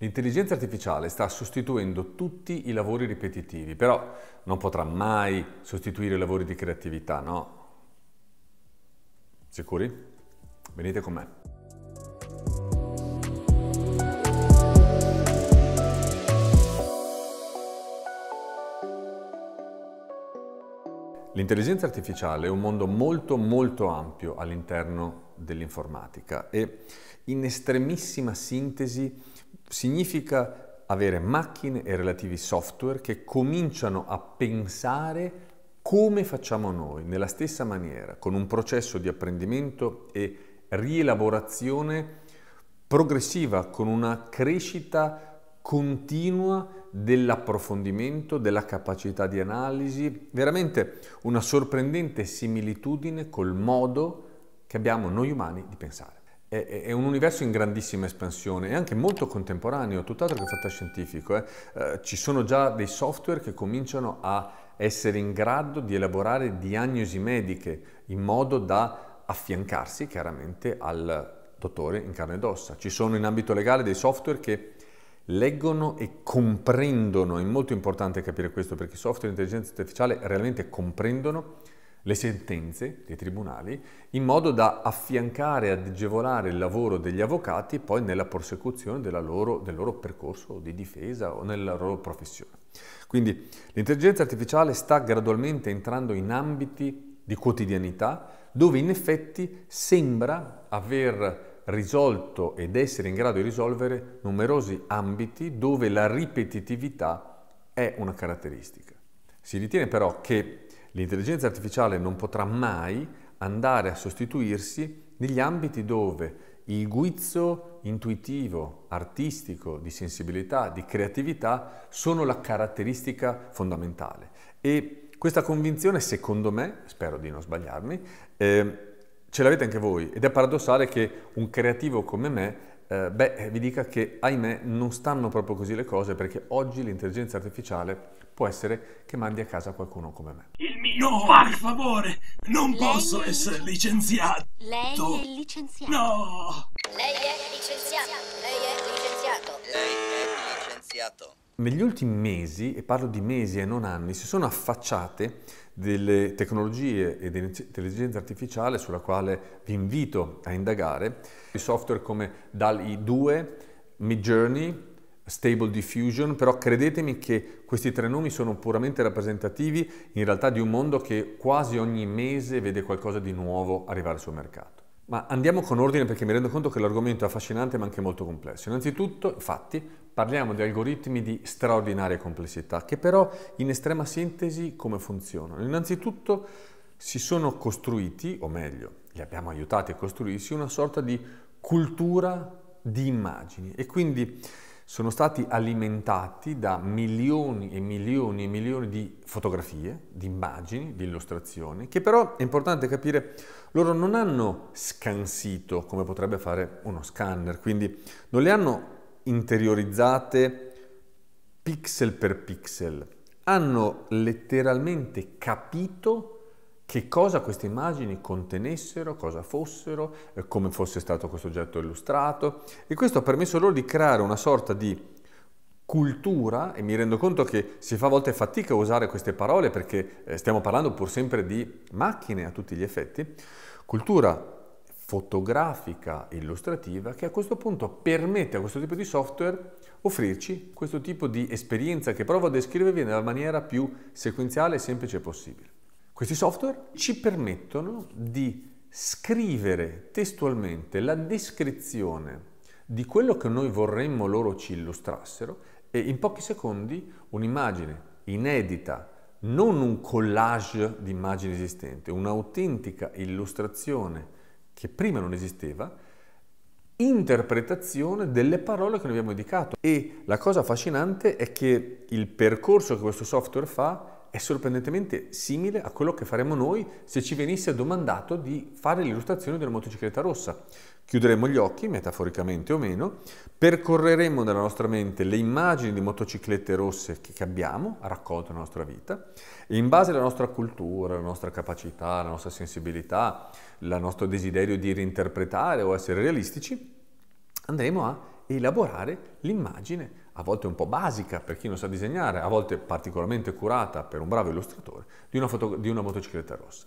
L'intelligenza artificiale sta sostituendo tutti i lavori ripetitivi, però non potrà mai sostituire i lavori di creatività, no? Sicuri? Venite con me. L'intelligenza artificiale è un mondo molto molto ampio all'interno dell'informatica e in estremissima sintesi significa avere macchine e relativi software che cominciano a pensare come facciamo noi, nella stessa maniera, con un processo di apprendimento e rielaborazione progressiva, con una crescita continua dell'approfondimento, della capacità di analisi, veramente una sorprendente similitudine col modo che abbiamo noi umani di pensare. È, è un universo in grandissima espansione e anche molto contemporaneo, tutt'altro che fantascientifico. Eh. Eh, ci sono già dei software che cominciano a essere in grado di elaborare diagnosi mediche in modo da affiancarsi chiaramente al dottore in carne ed ossa. Ci sono in ambito legale dei software che leggono e comprendono, è molto importante capire questo perché i software di intelligenza artificiale realmente comprendono le sentenze dei tribunali in modo da affiancare e agevolare il lavoro degli avvocati poi nella prosecuzione loro, del loro percorso di difesa o nella loro professione. Quindi l'intelligenza artificiale sta gradualmente entrando in ambiti di quotidianità dove in effetti sembra aver risolto ed essere in grado di risolvere numerosi ambiti dove la ripetitività è una caratteristica. Si ritiene però che l'intelligenza artificiale non potrà mai andare a sostituirsi negli ambiti dove il guizzo intuitivo, artistico, di sensibilità, di creatività sono la caratteristica fondamentale. E questa convinzione, secondo me, spero di non sbagliarmi, eh, ce l'avete anche voi ed è paradossale che un creativo come me eh, beh, vi dica che ahimè non stanno proprio così le cose perché oggi l'intelligenza artificiale può essere che mandi a casa qualcuno come me. Il mio no, per favore, non Lei posso è... essere licenziato. Lei è licenziato. No! Lei è licenziato. Lei è licenziato. Lei è licenziato. Negli ultimi mesi, e parlo di mesi e non anni, si sono affacciate delle tecnologie e dell'intelligenza artificiale sulla quale vi invito a indagare, i software come DALI 2, Midjourney, Stable Diffusion, però credetemi che questi tre nomi sono puramente rappresentativi in realtà di un mondo che quasi ogni mese vede qualcosa di nuovo arrivare sul mercato. Ma andiamo con ordine perché mi rendo conto che l'argomento è affascinante ma anche molto complesso. Innanzitutto, infatti, Parliamo di algoritmi di straordinaria complessità, che però in estrema sintesi come funzionano? Innanzitutto si sono costruiti, o meglio, li abbiamo aiutati a costruirsi, una sorta di cultura di immagini e quindi sono stati alimentati da milioni e milioni e milioni di fotografie, di immagini, di illustrazioni, che però è importante capire, loro non hanno scansito come potrebbe fare uno scanner, quindi non le hanno interiorizzate pixel per pixel. Hanno letteralmente capito che cosa queste immagini contenessero, cosa fossero, eh, come fosse stato questo oggetto illustrato e questo ha permesso loro di creare una sorta di cultura e mi rendo conto che si fa a volte fatica a usare queste parole perché eh, stiamo parlando pur sempre di macchine a tutti gli effetti, cultura fotografica illustrativa che a questo punto permette a questo tipo di software offrirci questo tipo di esperienza che provo a descrivervi nella maniera più sequenziale e semplice possibile. Questi software ci permettono di scrivere testualmente la descrizione di quello che noi vorremmo loro ci illustrassero e in pochi secondi un'immagine inedita, non un collage di immagini esistente, un'autentica illustrazione che prima non esisteva, interpretazione delle parole che noi abbiamo indicato. E la cosa affascinante è che il percorso che questo software fa è sorprendentemente simile a quello che faremo noi se ci venisse domandato di fare l'illustrazione della motocicletta rossa. Chiuderemo gli occhi, metaforicamente o meno, percorreremo nella nostra mente le immagini di motociclette rosse che abbiamo raccolto nella nostra vita e in base alla nostra cultura, alla nostra capacità, alla nostra sensibilità, al nostro desiderio di reinterpretare o essere realistici, andremo a elaborare l'immagine, a volte un po' basica per chi non sa disegnare, a volte particolarmente curata per un bravo illustratore, di una, foto, di una motocicletta rossa.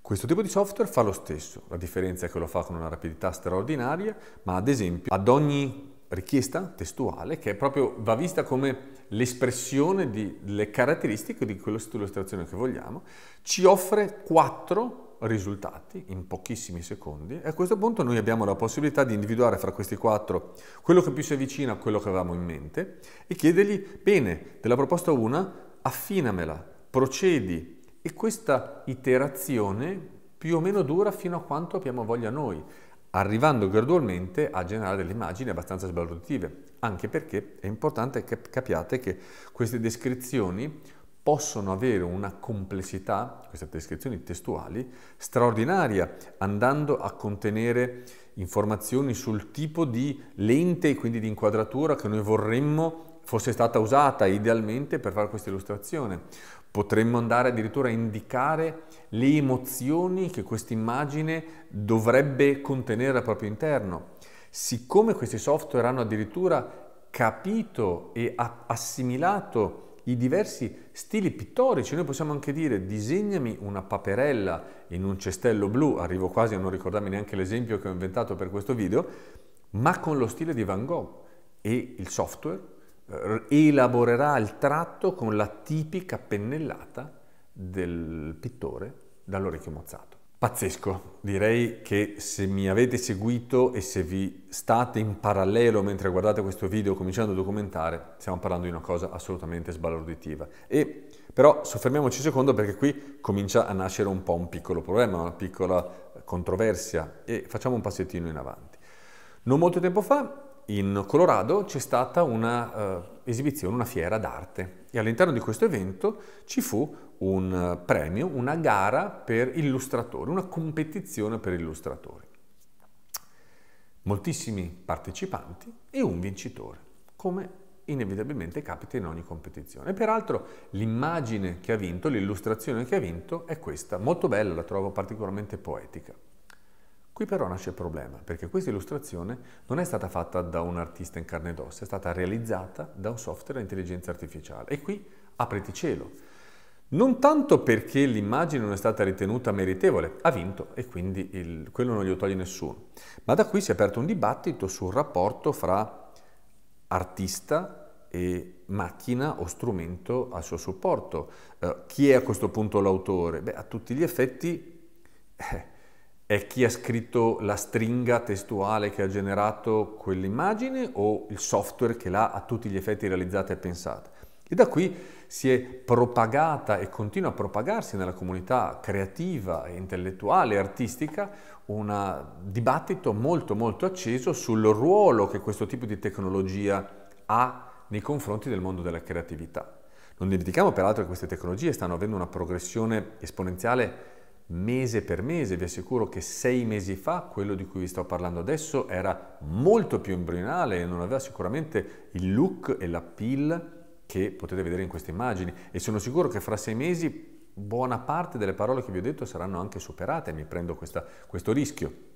Questo tipo di software fa lo stesso, la differenza è che lo fa con una rapidità straordinaria, ma ad esempio ad ogni richiesta testuale che è proprio va vista come l'espressione delle caratteristiche di quell'illustrazione che vogliamo, ci offre quattro risultati in pochissimi secondi e a questo punto noi abbiamo la possibilità di individuare fra questi quattro quello che più si avvicina a quello che avevamo in mente e chiedergli, bene, della proposta 1 affinamela, procedi e questa iterazione più o meno dura fino a quanto abbiamo voglia noi, arrivando gradualmente a generare delle immagini abbastanza sbalorditive, anche perché è importante che capiate che queste descrizioni possono avere una complessità, queste descrizioni testuali, straordinaria, andando a contenere informazioni sul tipo di lente e quindi di inquadratura che noi vorremmo fosse stata usata idealmente per fare questa illustrazione, Potremmo andare addirittura a indicare le emozioni che questa immagine dovrebbe contenere al proprio interno. Siccome questi software hanno addirittura capito e assimilato i diversi stili pittorici. Noi possiamo anche dire disegnami una paperella in un cestello blu, arrivo quasi a non ricordarmi neanche l'esempio che ho inventato per questo video, ma con lo stile di Van Gogh e il software elaborerà il tratto con la tipica pennellata del pittore dall'orecchio mozzato. Pazzesco, direi che se mi avete seguito e se vi state in parallelo mentre guardate questo video cominciando a documentare, stiamo parlando di una cosa assolutamente sbalorditiva. E però soffermiamoci un secondo perché qui comincia a nascere un po' un piccolo problema, una piccola controversia e facciamo un passettino in avanti. Non molto tempo fa in Colorado c'è stata un'esibizione, eh, uh, una fiera d'arte e all'interno di questo evento ci fu un eh, premio, una gara per illustratori, una competizione per illustratori. Moltissimi partecipanti e un vincitore, come inevitabilmente capita in ogni competizione. peraltro l'immagine che ha vinto, l'illustrazione che ha vinto è questa, molto bella, la trovo particolarmente poetica. Qui però nasce il problema, perché questa illustrazione non è stata fatta da un artista in carne ed ossa, è stata realizzata da un software a intelligenza artificiale. E qui apriti cielo. Non tanto perché l'immagine non è stata ritenuta meritevole, ha vinto e quindi il, quello non glielo toglie nessuno, ma da qui si è aperto un dibattito sul rapporto fra artista e macchina o strumento a suo supporto. Eh, chi è a questo punto l'autore? Beh, a tutti gli effetti... Eh, è chi ha scritto la stringa testuale che ha generato quell'immagine o il software che l'ha a tutti gli effetti realizzata e pensata. E da qui si è propagata e continua a propagarsi nella comunità creativa, intellettuale e artistica un dibattito molto molto acceso sul ruolo che questo tipo di tecnologia ha nei confronti del mondo della creatività. Non dimentichiamo peraltro che queste tecnologie stanno avendo una progressione esponenziale mese per mese. Vi assicuro che sei mesi fa quello di cui vi sto parlando adesso era molto più embrionale e non aveva sicuramente il look e l'appeal che potete vedere in queste immagini e sono sicuro che fra sei mesi buona parte delle parole che vi ho detto saranno anche superate, mi prendo questa, questo rischio.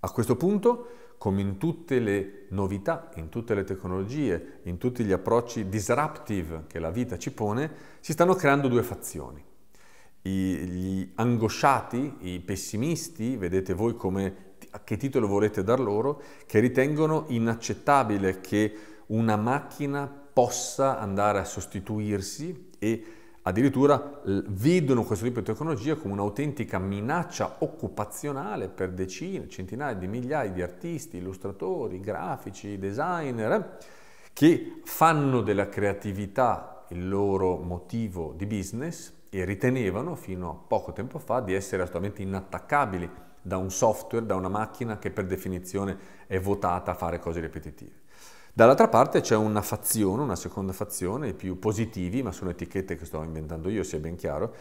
A questo punto, come in tutte le novità, in tutte le tecnologie, in tutti gli approcci disruptive che la vita ci pone, si stanno creando due fazioni gli angosciati, i pessimisti, vedete voi come, a che titolo volete dar loro, che ritengono inaccettabile che una macchina possa andare a sostituirsi e addirittura vedono questo tipo di tecnologia come un'autentica minaccia occupazionale per decine, centinaia di migliaia di artisti, illustratori, grafici, designer, eh, che fanno della creatività il loro motivo di business e ritenevano fino a poco tempo fa di essere assolutamente inattaccabili da un software, da una macchina che per definizione è votata a fare cose ripetitive. Dall'altra parte c'è una fazione, una seconda fazione, i più positivi, ma sono etichette che sto inventando io, sia ben chiaro,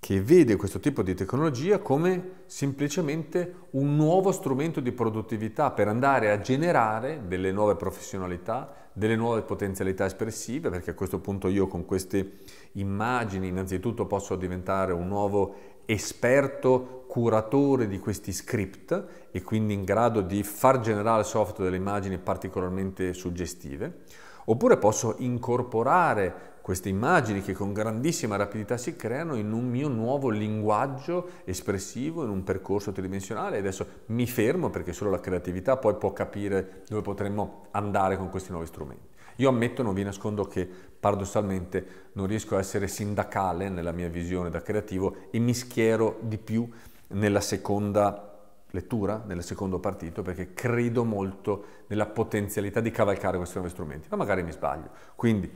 che vede questo tipo di tecnologia come semplicemente un nuovo strumento di produttività per andare a generare delle nuove professionalità, delle nuove potenzialità espressive, perché a questo punto io con queste immagini innanzitutto posso diventare un nuovo esperto curatore di questi script e quindi in grado di far generare al software delle immagini particolarmente suggestive, oppure posso incorporare queste immagini che con grandissima rapidità si creano in un mio nuovo linguaggio espressivo, in un percorso tridimensionale. Adesso mi fermo perché solo la creatività poi può capire dove potremmo andare con questi nuovi strumenti. Io ammetto, non vi nascondo che paradossalmente non riesco a essere sindacale nella mia visione da creativo e mi schiero di più nella seconda lettura, nel secondo partito, perché credo molto nella potenzialità di cavalcare questi nuovi strumenti, ma magari mi sbaglio. Quindi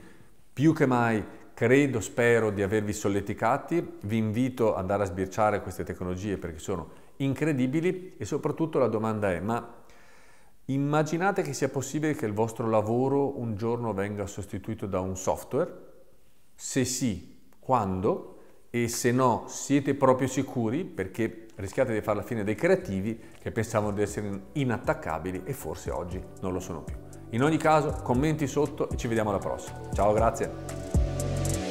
più che mai credo, spero di avervi solleticati, vi invito ad andare a sbirciare queste tecnologie perché sono incredibili e soprattutto la domanda è ma immaginate che sia possibile che il vostro lavoro un giorno venga sostituito da un software? Se sì, quando? E se no, siete proprio sicuri? Perché rischiate di fare la fine dei creativi che pensavano di essere inattaccabili e forse oggi non lo sono più. In ogni caso, commenti sotto e ci vediamo alla prossima. Ciao, grazie.